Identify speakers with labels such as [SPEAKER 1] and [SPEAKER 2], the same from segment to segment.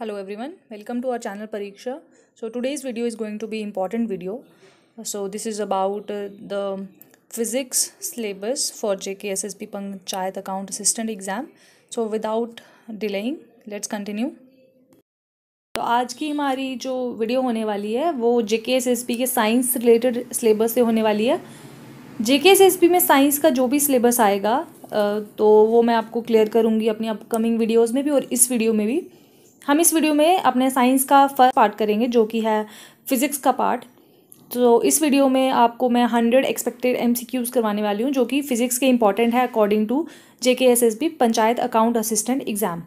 [SPEAKER 1] Hello every one welcome to our channel Pariksha so today's video is going to be important video so this is about the physics syllabus for J K S S P panchayat account assistant exam so without delaying let's continue तो आज की हमारी जो video होने वाली है वो J K S S P के साइंस रिलेटेड सिलेबस से होने वाली है J K S S P में साइंस का जो भी सिलेबस आएगा तो वो मैं आपको क्लियर करूँगी अपनी अपकमिंग वीडियोज़ में भी और इस वीडियो में भी हम इस वीडियो में अपने साइंस का फर्स्ट पार्ट करेंगे जो कि है फिज़िक्स का पार्ट तो इस वीडियो में आपको मैं हंड्रेड एक्सपेक्टेड एम सी क्यूज़ करवाने वाली हूँ जो कि फ़िज़िक्स के इंपॉर्टेंट है according to J S S B panchayat account assistant exam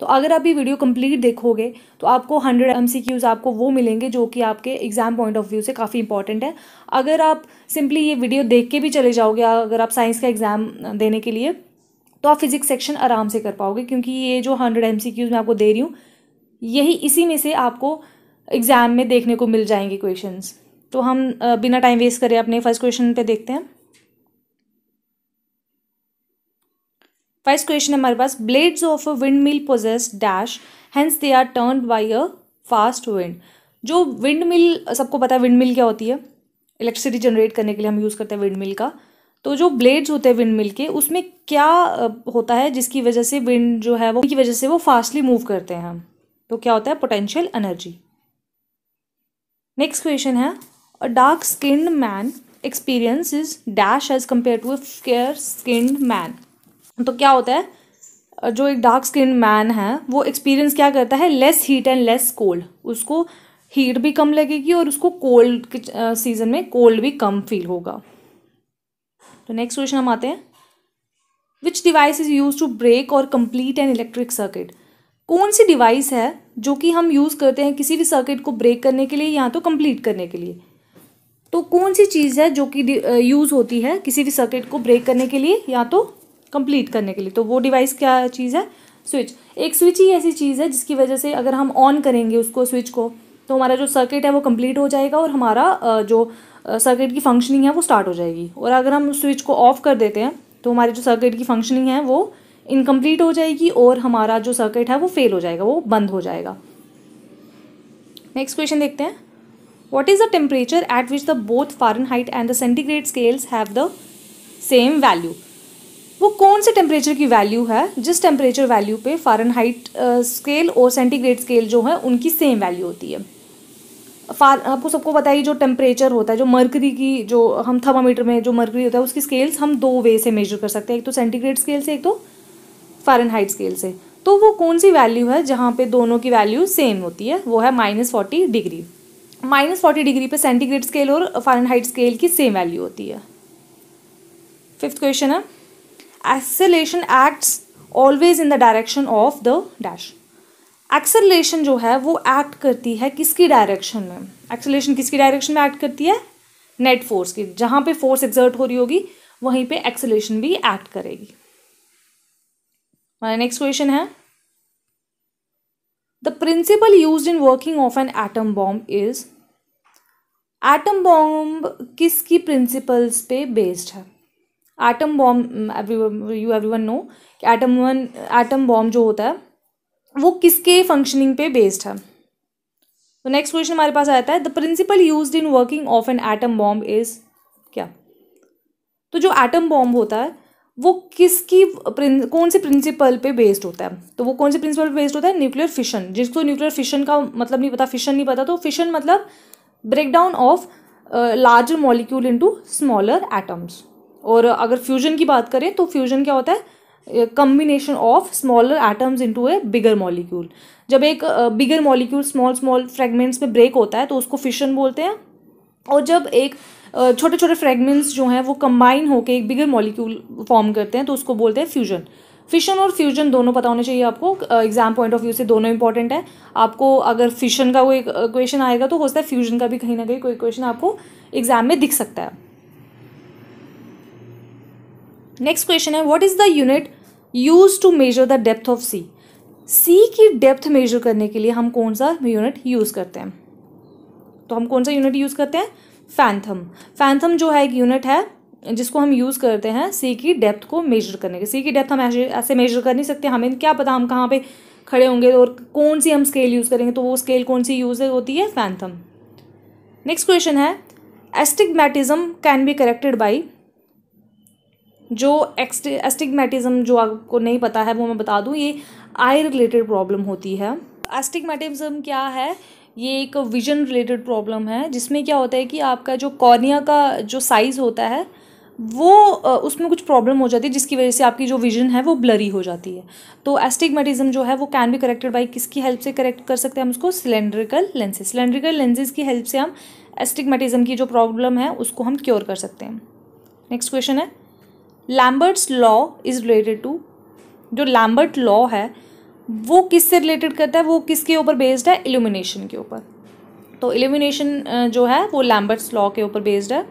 [SPEAKER 1] तो अगर आप ये वीडियो कंप्लीट देखोगे तो आपको हंड्रेड एम सी क्यूज़ आपको वो मिलेंगे जो कि आपके एग्ज़ाम पॉइंट ऑफ व्यू से काफ़ी इंपॉर्टेंट है अगर आप सिंपली ये वीडियो देख के भी चले जाओगे अगर आप साइंस का एग्ज़ाम देने के लिए तो आप फिज़िक्स सेक्शन आराम से कर पाओगे क्योंकि ये जो हंड्रेड एम सी क्यूज़ मैं आपको दे रही हूँ यही इसी में से आपको एग्ज़ाम में देखने को मिल जाएंगे क्वेश्चंस तो हम बिना टाइम वेस्ट करें अपने फर्स्ट क्वेश्चन पे देखते हैं फर्स्ट क्वेश्चन हमारे पास blades of a windmill possess dash hence they are turn by a fast wind जो विंड मिल सबको पता है विंड मिल क्या होती है इलेक्ट्रिसिटी जनरेट करने के लिए हम यूज़ करते हैं विंड मिल का तो जो ब्लेड्स होते हैं विंड मिल के उसमें क्या होता है जिसकी वजह से विंड जो है वो की वजह से वो फास्टली मूव करते हैं हम तो क्या होता है पोटेंशियल एनर्जी नेक्स्ट क्वेश्चन है a dark skinned man experience is dash as compare to a fair skinned man तो क्या होता है जो एक डार्क स्किन मैन है वो एक्सपीरियंस क्या करता है less heat and less cold उसको हीट भी कम लगेगी और उसको कोल्ड सीजन में कोल्ड भी कम फील होगा तो नेक्स्ट क्वेश्चन हम आते हैं which device is use to break or complete an electric circuit कौन सी डिवाइस है जो कि हम यूज़ करते हैं किसी भी सर्किट को ब्रेक करने के लिए या तो कंप्लीट करने के लिए तो कौन सी चीज़ है जो कि यूज़ होती है किसी भी सर्किट को ब्रेक करने के लिए या तो कंप्लीट करने के लिए तो वो डिवाइस क्या चीज़ है स्विच एक स्विच ही ऐसी चीज़ है जिसकी वजह से अगर हम ऑन करेंगे उसको स्विच को तो हमारा जो सर्किट है वो कंप्लीट हो जाएगा और हमारा जो सर्किट की फंक्शनिंग है वो स्टार्ट हो जाएगी और अगर हम स्विच को ऑफ कर देते हैं तो हमारी जो सर्किट की फंक्शनिंग है वो इनकम्प्लीट हो जाएगी और हमारा जो सर्किट है वो फेल हो जाएगा वो बंद हो जाएगा नेक्स्ट क्वेश्चन देखते हैं what is the temperature at which the both Fahrenheit and the centigrade scales have the same value वो कौन से टेम्परेचर की वैल्यू है जिस टेम्परेचर वैल्यू पे हाइट स्केल और सेंटीग्रेड स्केल जो है उनकी सेम वैल्यू होती है फार आपको सबको पता ही जो टेम्परेचर होता है जो मरकरी की जो हम थर्मामीटर में जो मरकरी होता है उसकी स्केल्स हम दो वे से मेजर कर सकते हैं एक तो सेंटीग्रेड स्केल से एक तो फ़ारेनहाइट स्केल से तो वो कौन सी वैल्यू है जहाँ पे दोनों की वैल्यू सेम होती है वो है minus forty degree minus forty degree पे सेंटीग्रेड स्केल और फ़ारेनहाइट स्केल की सेम वैल्यू होती है फिफ्थ क्वेश्चन है acceleration acts always in the direction of the dash acceleration जो है वो एक्ट करती है किसकी डायरेक्शन में एक्सेलेशन किसकी डायरेक्शन में एक्ट करती है नेट फोर्स की जहाँ पे फोर्स एक्सर्ट हो रही होगी वहीं पे एक्सेलेशन भी एक्ट करेगी हमारा नेक्स्ट क्वेश्चन है the principle use in working of an atom bomb is atom bomb किसकी प्रिंसिपल्स पे बेस्ड है atom bomb you every one know कि एटम वन एटम बॉम्ब जो होता है वो किसके फंक्शनिंग पे बेस्ड है तो नेक्स्ट क्वेश्चन हमारे पास आता है the principle use in working of an atom bomb is क्या तो जो एटम बॉम्ब होता है वो किसकी कौन से प्रिंसिपल पे बेस्ड होता है तो वो कौन से प्रिंसिपल पे बेस्ड होता है न्यूक्लियर फिशन जिसको न्यूक्लियर फिशन का मतलब नहीं पता फिशन नहीं पता तो फिशन मतलब breakdown of larger molecule into smaller atoms और अगर फ्यूजन की बात करें तो फ्यूजन क्या होता है combination of smaller atoms into a bigger molecule जब एक bigger molecule small small fragments में ब्रेक होता है तो उसको फिशन बोलते हैं और जब एक छोटे छोटे फ्रेगमेंट्स जो हैं वो कंबाइन होकर एक बिगर मॉलिक्यूल फॉर्म करते हैं तो उसको बोलते हैं फ्यूजन फिशन और फ्यूजन दोनों पता होने चाहिए आपको एग्जाम पॉइंट ऑफ व्यू से दोनों इंपॉर्टेंट है आपको अगर फिशन का कोई क्वेश्चन आएगा तो हो सकता है फ्यूजन का भी कहीं ना कहीं कोई क्वेश्चन आपको एग्जाम में दिख सकता है नेक्स्ट क्वेश्चन है what is the unit use to measure the depth of sea sea की डेप्थ मेजर करने के लिए हम कौन सा यूनिट यूज़ करते हैं तो हम कौन सा यूनिट यूज़ करते हैं फैंथम फैंथम जो है एक यूनिट है जिसको हम यूज़ करते हैं सी की डेप्थ को मेजर करने के सी की डेप्थ हम ऐसे ऐसे मेजर कर नहीं सकते हमें क्या पता हम कहाँ पे खड़े होंगे और कौन सी हम स्केल यूज़ करेंगे तो वो स्केल कौन सी यूज़ होती है फैंथम नेक्स्ट क्वेश्चन है astigmatism can be corrected by जो एस्टिगमेटिज्म जो आपको नहीं पता है वो मैं बता दूँ ये आई रिलेटेड प्रॉब्लम होती है एस्टिगमेटिज्म क्या है ये एक विजन रिलेटेड प्रॉब्लम है जिसमें क्या होता है कि आपका जो कॉर्निया का जो साइज़ होता है वो उसमें कुछ प्रॉब्लम हो जाती है जिसकी वजह से आपकी जो विजन है वो ब्लरी हो जाती है तो एस्टिगमेटिज्म जो है वो कैन बी करेक्टेड बाई किसकी हेल्प से करेक्ट कर सकते हैं हम उसको सिलेंड्रिकल लेंसेज सिलेंड्रिकल लेंसेज की हेल्प से हम एस्टिगमेटिज्म की जो प्रॉब्लम है उसको हम क्योर कर सकते हैं नेक्स्ट क्वेश्चन है Lambert's law is related to जो लैम्बर्ट लॉ है वो किससे रिलेटेड करता है वो किसके ऊपर बेस्ड है इल्यूमिनेशन के ऊपर तो इल्यूमिनेशन जो है वो लैम्बर्ट्स लॉ के ऊपर बेस्ड है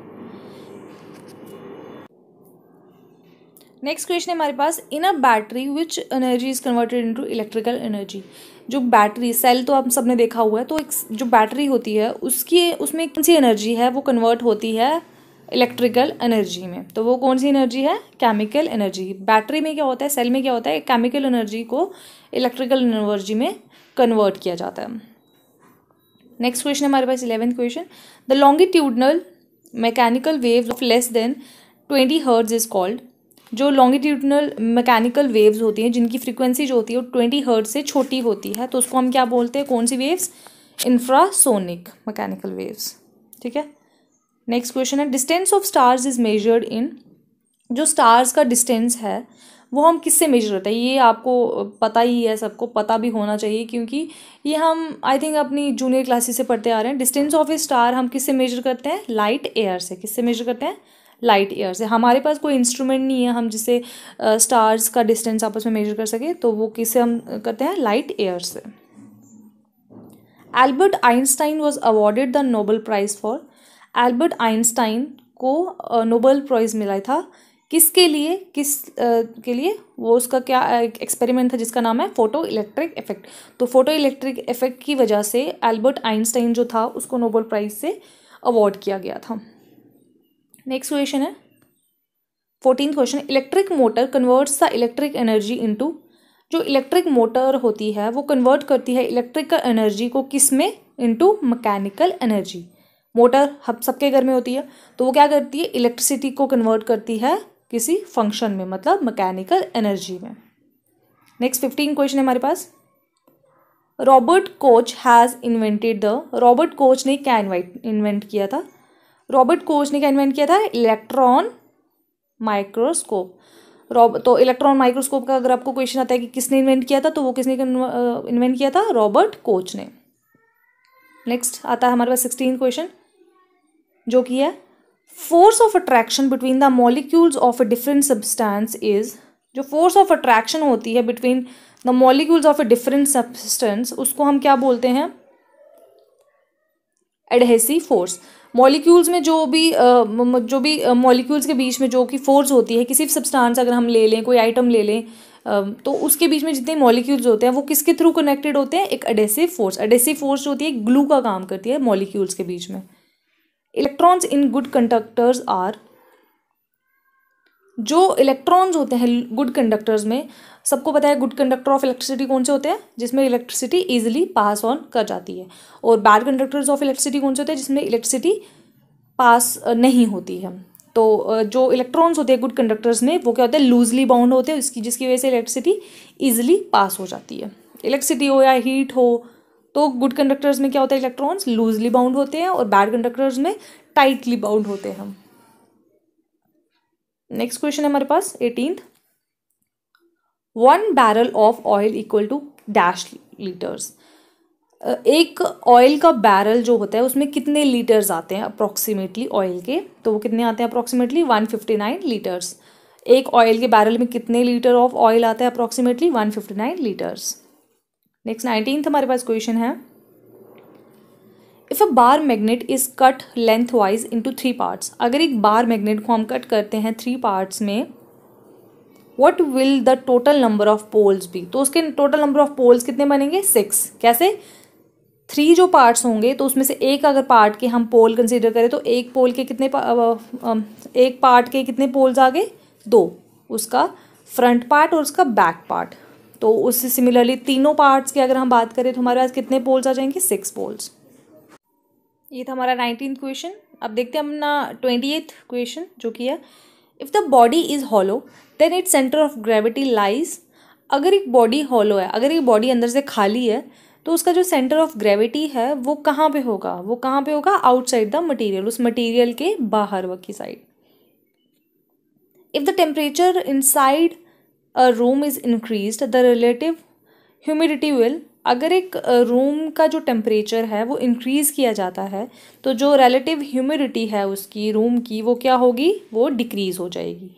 [SPEAKER 1] नेक्स्ट क्वेश्चन है हमारे पास in a battery which energy is converted into electrical energy जो बैटरी सेल तो हम सबने देखा हुआ है तो एक जो बैटरी होती है उसकी उसमें कौन सी एनर्जी है वो कन्वर्ट होती है इलेक्ट्रिकल एनर्जी में तो वो कौन सी एनर्जी है केमिकल एनर्जी बैटरी में क्या होता है सेल में क्या होता है केमिकल एनर्जी को इलेक्ट्रिकल एनर्जी में कन्वर्ट किया जाता है नेक्स्ट क्वेश्चन हमारे पास eleventh question the longitudinal mechanical wave of less than twenty hertz is called जो लॉन्गिट्यूडनल मैकेनिकल वेव्स होती हैं जिनकी फ्रीक्वेंसी जो होती है वो ट्वेंटी हर्ड से छोटी होती है तो उसको हम क्या बोलते हैं कौन सी वेव्स इंफ्रासोनिक मैकेनिकल वेव्स ठीक है नेक्स्ट क्वेश्चन है distance of stars is measured in जो स्टार्स का डिस्टेंस है वो हम किससे मेजर करते हैं ये आपको पता ही है सबको पता भी होना चाहिए क्योंकि ये हम आई थिंक अपनी जूनियर क्लासेस से पढ़ते आ रहे हैं डिस्टेंस ऑफ ए स्टार हम किससे मेजर करते हैं लाइट एयर से किससे मेजर करते हैं लाइट एयर से हमारे पास कोई इंस्ट्रूमेंट नहीं है हम जिसे स्टार्स uh, का डिस्टेंस आपस में मेजर कर सके तो वो किससे हम करते हैं लाइट एयर से Albert Einstein was awarded the Nobel prize for Albert Einstein को नोबल प्राइज़ मिला था किसके लिए किस आ, के लिए वो उसका क्या एक्सपेरिमेंट था जिसका नाम है फोटो इलेक्ट्रिक इफेक्ट तो फोटो इलेक्ट्रिक इफेक्ट की वजह से एल्बर्ट आइंस्टाइन जो था उसको नोबल प्राइज़ से अवार्ड किया गया था नेक्स्ट क्वेश्चन है fourteen question electric motor converts the electric energy into जो इलेक्ट्रिक मोटर होती है वो कन्वर्ट करती है इलेक्ट्रिकल एनर्जी को किस में इंटू मकैनिकल एनर्जी मोटर हम सबके घर में होती है तो वो क्या करती है इलेक्ट्रिसिटी को कन्वर्ट करती है किसी फंक्शन में मतलब मैकेनिकल एनर्जी में नेक्स्ट फिफ्टीन क्वेश्चन है हमारे पास Robert Koch has invented the Robert Koch ने क्या इन्वाइट इन्वेंट किया था रॉबर्ट कोच ने क्या इन्वेंट किया था इलेक्ट्रॉन माइक्रोस्कोप रॉब तो इलेक्ट्रॉन माइक्रोस्कोप का अगर आपको क्वेश्चन आता है कि किसने इन्वेंट किया था तो वो किसने इन्वेंट uh, किया था रॉबर्ट कोच ने नेक्स्ट आता है हमारे पास सिक्सटीन क्वेश्चन जो कि है force of attraction between the molecules of a different substance is जो फोर्स ऑफ अट्रैक्शन होती है between the molecules of a different substance उसको हम क्या बोलते हैं एडहेसिव फोर्स मॉलिक्यूल्स में जो भी जो भी मॉलिक्यूल्स के बीच में जो कि फोर्स होती है किसी भी सब्सटेंस अगर हम ले लें कोई आइटम ले लें तो उसके बीच में जितने मॉलिक्यूल्स होते हैं वो किसके थ्रू कनेक्टेड होते हैं एक एडहेसिव फोर्स एडेसिव फोर्स जो होती है ग्लू का काम करती है मॉलिक्यूल्स के बीच में electrons in good conductors are जो इलेक्ट्रॉन्स होते हैं गुड कंडक्टर्स में सबको पता है गुड कंडक्टर ऑफ इलेक्ट्रिसिटी कौन से होते हैं जिसमें इलेक्ट्रिसिटी इजिली पास ऑन कर जाती है और बैड कंडक्टर्स ऑफ इलेक्ट्रिसिटी कौन से होते हैं जिसमें इलेक्ट्रिसिटी पास नहीं होती है तो जो इलेक्ट्रॉन्स होते हैं गुड कंडक्टर्स में वो क्या होते हैं लूजली बाउंड होते हैं इसकी जिसकी वजह से इलेक्ट्रिसिटी ईजिली पास हो जाती है इलेक्ट्रिसिटी हो या हीट हो तो गुड कंडक्टर्स में क्या होता है इलेक्ट्रॉन्स लूजली बाउंड होते हैं और बैड कंडक्टर्स में टाइटली बाउंड होते हैं हम नेक्स्ट क्वेश्चन है हमारे पास eighteen one barrel of oil equal to dash litres एक ऑयल का बैरल जो होता है उसमें कितने लीटर्स आते हैं अप्रॉक्सीमेटली ऑयल के तो वो कितने आते हैं approximately one fifty nine litres एक ऑयल के बैरल में कितने लीटर ऑफ ऑयल आता है approximately one fifty nine litres next nineteenth हमारे पास क्वेश्चन है if a bar magnet is cut lengthwise into three parts अगर एक बार मैग्नेट को हम कट करते हैं थ्री पार्ट्स में what will the total number of poles भी तो उसके टोटल नंबर ऑफ पोल्स कितने बनेंगे सिक्स कैसे थ्री जो पार्ट्स होंगे तो उसमें से एक अगर पार्ट के हम पोल कंसिडर करें तो एक पोल के कितने पा, एक पार्ट के कितने पोल्स आ गए दो उसका फ्रंट पार्ट और उसका बैक पार्ट तो उससे सिमिलरली तीनों पार्ट्स की अगर हम बात करें तो हमारे पास कितने पोल्स आ जाएंगे सिक्स पोल्स ये था हमारा नाइनटीन क्वेश्चन अब देखते हैं अपना ट्वेंटी एथ क्वेश्चन जो कि है if the body is hollow then it centre of gravity lies अगर एक बॉडी हॉलो है अगर एक बॉडी अंदर से खाली है तो उसका जो सेंटर ऑफ ग्रेविटी है वो कहाँ पे होगा वो कहाँ पे होगा आउटसाइड द मटेरियल उस मटेरियल के बाहर वकी side if the temperature inside a room is increased the relative humidity will अगर एक रूम का जो टेम्परेचर है वो इंक्रीज़ किया जाता है तो जो रिलेटिव ह्यूमिडिटी है उसकी रूम की वो क्या होगी वो डिक्रीज़ हो जाएगी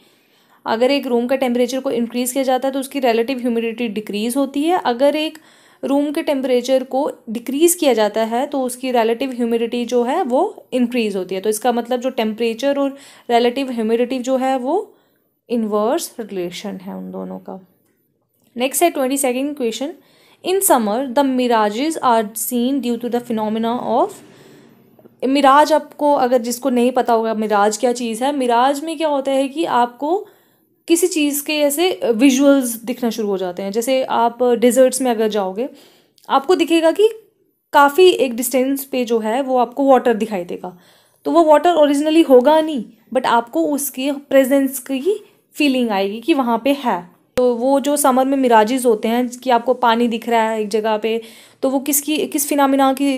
[SPEAKER 1] अगर एक रूम का टेम्परेचर को इंक्रीज़ किया जाता है तो उसकी रिलेटिव ह्यूमिडिटी डिक्रीज़ होती है अगर एक रूम के टेम्परेचर को डिक्रीज़ किया जाता है तो उसकी रिलेटिव ह्यूमिडिटी जो है वो इंक्रीज़ होती है तो इसका मतलब जो टेम्परेचर और रिलेटिव ह्यूमिडिटी जो है वो इनवर्स रिलेशन है उन दोनों का नेक्स्ट है twenty second question in summer the mirages are seen due to the phenomena of mirage आपको अगर जिसको नहीं पता होगा मिराज क्या चीज़ है मिराज में क्या होता है कि आपको किसी चीज़ के ऐसे विजुअल्स दिखना शुरू हो जाते हैं जैसे आप डिज़र्ट्स में अगर जाओगे आपको दिखेगा कि काफ़ी एक डिस्टेंस पे जो है वो आपको वाटर दिखाई देगा तो वो वाटर ओरिजिनली होगा नहीं बट आपको उसके प्रेजेंस की फीलिंग आएगी कि वहाँ पे है तो वो जो समर में मिराजेज होते हैं कि आपको पानी दिख रहा है एक जगह पे तो वो किसकी किस फिनामिना की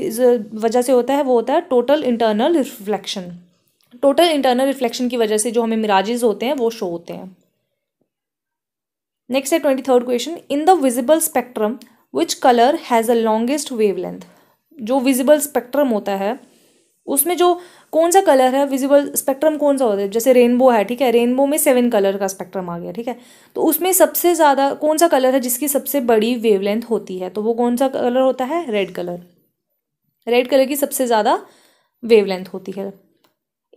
[SPEAKER 1] वजह से होता है वो होता है total internal reflection total internal reflection की वजह से जो हमें मिराजेज होते हैं वो शो होते हैं नेक्स्ट है twenty third question in the visible spectrum which colour has a longest wavelength जो विजिबल स्पेक्ट्रम होता है उसमें जो कौन सा कलर है विजिबल स्पेक्ट्रम कौन सा होता है जैसे रेनबो है ठीक है रेनबो में सेवन कलर का स्पेक्ट्रम आ गया ठीक है तो उसमें सबसे ज़्यादा कौन सा कलर है जिसकी सबसे बड़ी वेवलेंथ होती है तो वो कौन सा कलर होता है रेड कलर रेड कलर की सबसे ज़्यादा वेवलेंथ होती है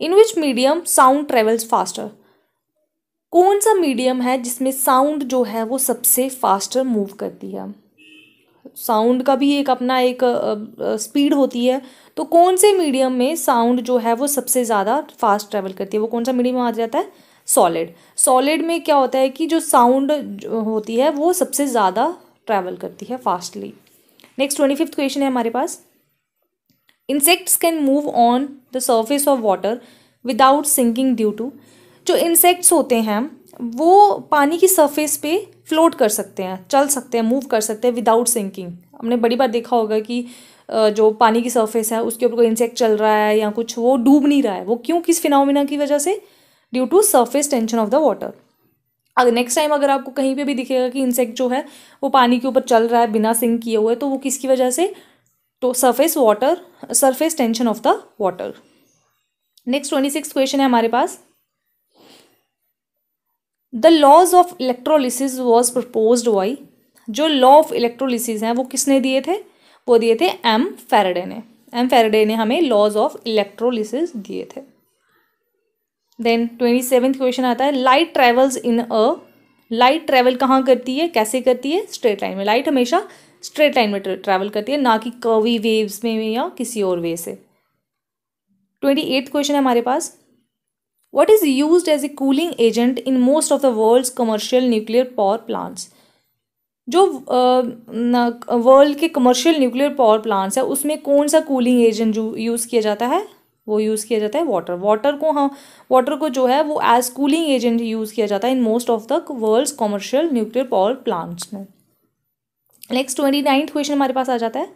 [SPEAKER 1] in which medium sound travels faster कौन सा मीडियम है जिसमें साउंड जो है वो सबसे फास्टर मूव करती है साउंड का भी एक अपना एक स्पीड होती है तो कौन से मीडियम में साउंड जो है वो सबसे ज़्यादा फास्ट ट्रैवल करती है वो कौन सा मीडियम आ जाता है सॉलिड सॉलिड में क्या होता है कि जो साउंड होती है वो सबसे ज़्यादा ट्रैवल करती है fastly next twenty fifth question है हमारे पास insects can move on the surface of water without sinking due to जो इंसेक्ट्स होते हैं वो पानी की सरफेस पे फ्लोट कर सकते हैं चल सकते हैं मूव कर सकते हैं विदाउट सिंकिंग हमने बड़ी बार देखा होगा कि जो पानी की सरफेस है उसके ऊपर कोई इंसेक्ट चल रहा है या कुछ वो डूब नहीं रहा है वो क्यों किस फिनोमिना की वजह से due to surface tension of the water अगर नेक्स्ट टाइम अगर आपको कहीं पे भी दिखेगा कि इंसेक्ट जो है वो पानी के ऊपर चल रहा है बिना सिंक किए हुए तो वो किसकी वजह से तो surface water surface tension of the water next twenty six question है हमारे पास the laws of electrolysis was propose by जो लॉ ऑफ इलेक्ट्रोलिस हैं वो किसने दिए थे वो दिए थे एम फेरेडे ने एम फेरेडे ने हमें लॉज ऑफ इलेक्ट्रोलिस दिए थे देन ट्वेंटी सेवेंथ क्वेश्चन आता है light travels in a light travel कहाँ करती है कैसे करती है स्ट्रेट लाइन में लाइट हमेशा स्ट्रेट लाइन में ट्रैवल करती है ना कि कवी वेव्स में या किसी और वे से ट्वेंटी एट्थ क्वेश्चन है हमारे पास What is used as a cooling agent in most of the world's commercial nuclear power plants? जो वर्ल्ड uh, के कमर्शियल न्यूक्लियर पावर प्लांट्स है उसमें कौन सा कूलिंग एजेंट यूज़ किया जाता है वो यूज़ किया जाता है वाटर वाटर को हम हाँ, वाटर को जो है वो एज कूलिंग एजेंट यूज़ किया जाता है in most of the world's commercial nuclear power plants में नेक्स्ट ट्वेंटी नाइन्थ क्वेश्चन हमारे पास आ जाता है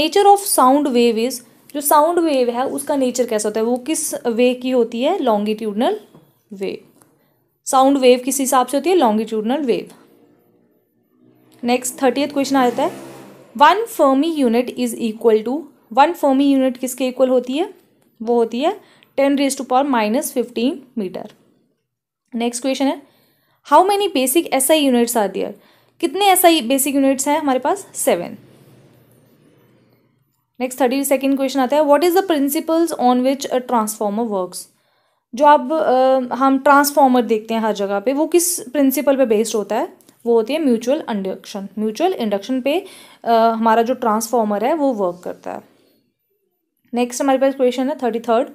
[SPEAKER 1] nature of sound wave is जो साउंड वेव है उसका नेचर कैसा होता है वो किस वे की होती है लॉन्गिट्यूडनल वेव साउंड वेव किस हिसाब से होती है longitudinal wave next thirty question आ जाता है one fermi unit is equal to one fermi unit किसके इक्वल होती है वो होती है ten raise to power minus fifteen metre next question है how many basic SI units are there कितने एसआई बेसिक यूनिट्स हैं हमारे पास seven next thirty second question आता है what is the principles on which transformer work जो आप हम ट्रांसफॉर्मर देखते हैं हर जगह पे वो किस प्रिंसिपल पे बेस्ड होता है वो होती है म्यूचुअल इंडक्शन म्यूचुअल इंडक्शन पे आ, हमारा जो ट्रांसफॉर्मर है वो वर्क करता है नेक्स्ट हमारे पास क्वेश्चन है thirty third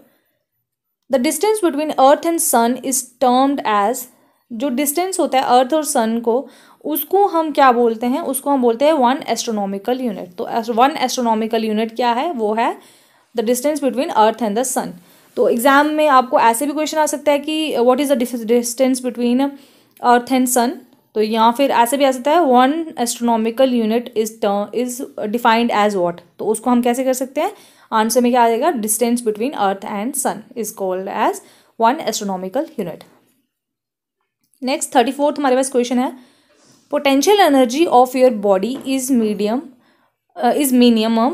[SPEAKER 1] the distance between earth and sun is termed as जो डिस्टेंस होता है अर्थ और सन को उसको हम क्या बोलते हैं उसको हम बोलते हैं वन एस्ट्रोनॉमिकल यूनिट तो वन एस्ट्रोनॉमिकल यूनिट क्या है वो है the distance between earth and the sun तो एग्जाम में आपको ऐसे भी क्वेश्चन आ सकता है कि what is the distance between earth and sun तो यहाँ फिर ऐसे भी आ सकता है one astronomical unit is term is defined as what तो उसको हम कैसे कर सकते हैं आंसर में क्या आ जाएगा distance between earth and sun is called as one astronomical unit next thirty fourth हमारे पास क्वेश्चन है potential energy of your body is medium uh, is minimum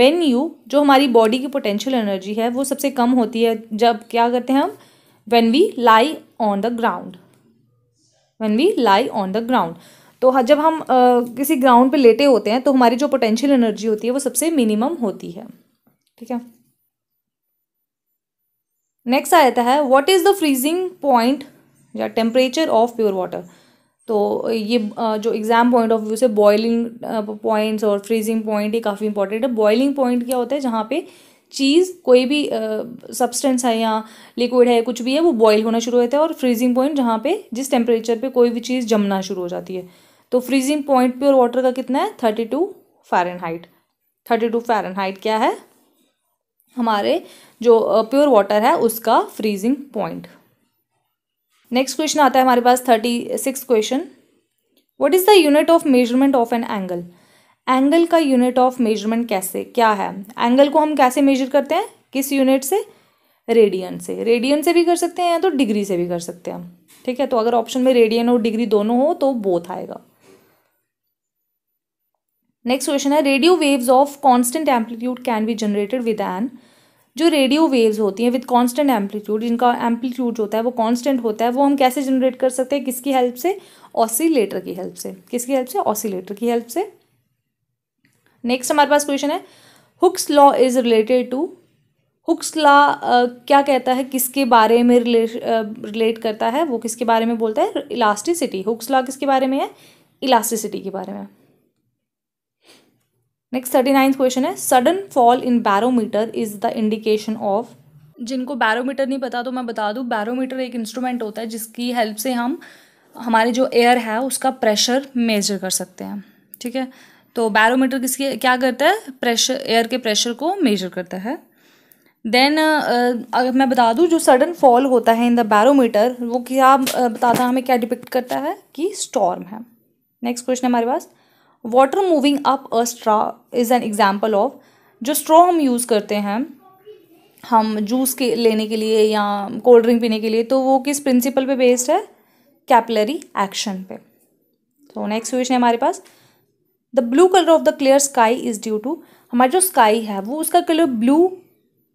[SPEAKER 1] when you जो हमारी body की potential energy है वो सबसे कम होती है जब क्या करते हैं हम when we lie on the ground when we lie on the ground तो जब हम uh, किसी ग्राउंड पे लेटे होते हैं तो हमारी जो पोटेंशियल एनर्जी होती है वो सबसे मिनिमम होती है ठीक है नेक्स्ट आ जाता है what is the freezing point या टेम्परेचर ऑफ प्योर वाटर तो ये जो एग्ज़ाम पॉइंट ऑफ व्यू से बॉयलिंग पॉइंट्स और फ्रीजिंग पॉइंट ये काफ़ी इंपॉर्टेंट है बॉयलिंग पॉइंट क्या होता है जहाँ पे चीज़ कोई भी सब्सटेंस है या लिक्विड है कुछ भी है वो बॉयल होना शुरू होता है और फ्रीजिंग पॉइंट जहाँ पे जिस टेम्परेचर पे कोई भी चीज़ जमना शुरू हो जाती है तो फ्रीजिंग पॉइंट प्योर वाटर का कितना है thirty two fahrenheit thirty two fahrenheit क्या है हमारे जो प्योर वाटर है उसका फ्रीजिंग पॉइंट नेक्स्ट क्वेश्चन आता है हमारे पास thirty six question what is the unit of measurement of an angle angle का यूनिट ऑफ मेजरमेंट कैसे क्या है एंगल को हम कैसे मेजर करते हैं किस यूनिट से रेडियन से रेडियन से भी कर सकते हैं या तो डिग्री से भी कर सकते हैं ठीक है तो अगर ऑप्शन में रेडियन और डिग्री दोनों हो तो बोथ आएगा नेक्स्ट क्वेश्चन है radio waves of constant amplitude can be generated with an जो रेडियो वेव्स होती हैं विद कांस्टेंट एम्पलीट्यूड जिनका एम्पलीट्यूड होता है वो कांस्टेंट होता है वो हम कैसे जनरेट कर सकते हैं किसकी हेल्प से ऑसिलेटर की हेल्प से किसकी हेल्प से ऑसिलेटर की हेल्प से नेक्स्ट हमारे पास क्वेश्चन है Hooke's law is related to Hooke's law क्या कहता है किसके बारे में रिलेट uh, करता है वो किसके बारे में बोलता है इलास्टिसिटी हुक्स लॉ किसके बारे में है इलास्टिसिटी के बारे में नेक्स्ट थर्टी नाइन्थ क्वेश्चन है sudden fall in barometer is the indication of जिनको बैरोमीटर नहीं पता तो मैं बता दूँ बैरोमीटर एक इंस्ट्रूमेंट होता है जिसकी हेल्प से हम हमारे जो एयर है उसका प्रेशर मेजर कर सकते हैं ठीक है तो बैरोमीटर किसकी क्या करता है प्रेशर एयर के प्रेशर को मेजर करता है देन अगर मैं बता दूं जो सडन फॉल होता है इन द बैरोमीटर वो क्या बताता है हमें क्या डिपिक्ट करता है कि स्टॉर्म है नेक्स्ट क्वेश्चन हमारे पास water moving up a straw is an example of जो स्ट्रॉ हम यूज़ करते हैं हम जूस के लेने के लिए या कोल्ड ड्रिंक पीने के लिए तो वो किस प्रिंसिपल पे बेस्ड है कैपलरी एक्शन पे तो नेक्स्ट क्वेश्चन है हमारे पास the blue colour of the clear sky is due to हमारा जो स्काई है वो उसका कलर ब्लू